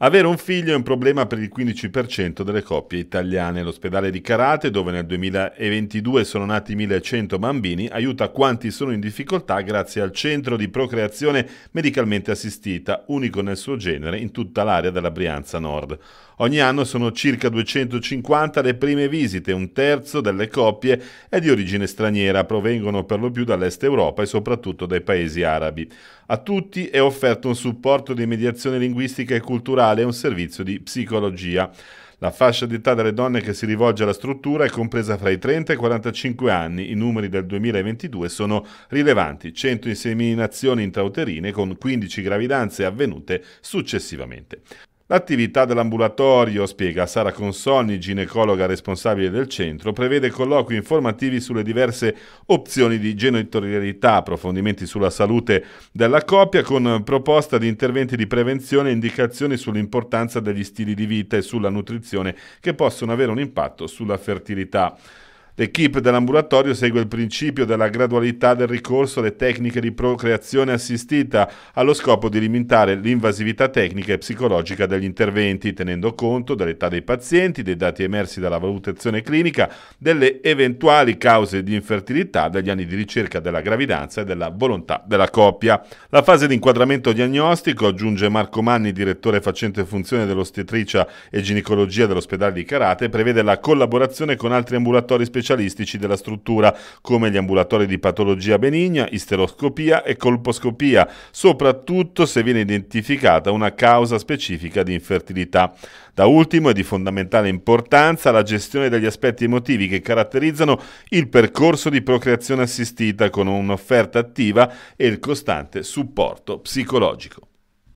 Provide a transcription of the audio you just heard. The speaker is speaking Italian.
Avere un figlio è un problema per il 15% delle coppie italiane. L'ospedale di Carate, dove nel 2022 sono nati 1100 bambini, aiuta quanti sono in difficoltà grazie al centro di procreazione medicalmente assistita, unico nel suo genere in tutta l'area della Brianza Nord. Ogni anno sono circa 250 le prime visite, un terzo delle coppie è di origine straniera, provengono per lo più dall'est Europa e soprattutto dai paesi arabi. A tutti è offerto un supporto di mediazione linguistica e culturale sociale e un servizio di psicologia. La fascia d'età delle donne che si rivolge alla struttura è compresa fra i 30 e i 45 anni. I numeri del 2022 sono rilevanti. 100 inseminazioni intrauterine con 15 gravidanze avvenute successivamente. L'attività dell'ambulatorio, spiega Sara Consonni, ginecologa responsabile del centro, prevede colloqui informativi sulle diverse opzioni di genitorialità, approfondimenti sulla salute della coppia con proposta di interventi di prevenzione e indicazioni sull'importanza degli stili di vita e sulla nutrizione che possono avere un impatto sulla fertilità. L'equipe dell'ambulatorio segue il principio della gradualità del ricorso alle tecniche di procreazione assistita allo scopo di limitare l'invasività tecnica e psicologica degli interventi, tenendo conto dell'età dei pazienti, dei dati emersi dalla valutazione clinica, delle eventuali cause di infertilità, degli anni di ricerca della gravidanza e della volontà della coppia. La fase di inquadramento diagnostico, aggiunge Marco Manni, direttore facente funzione dell'ostetricia e ginecologia dell'ospedale di Carate, prevede la collaborazione con altri ambulatori specializzati specialistici della struttura, come gli ambulatori di patologia benigna, isteroscopia e colposcopia, soprattutto se viene identificata una causa specifica di infertilità. Da ultimo è di fondamentale importanza la gestione degli aspetti emotivi che caratterizzano il percorso di procreazione assistita con un'offerta attiva e il costante supporto psicologico.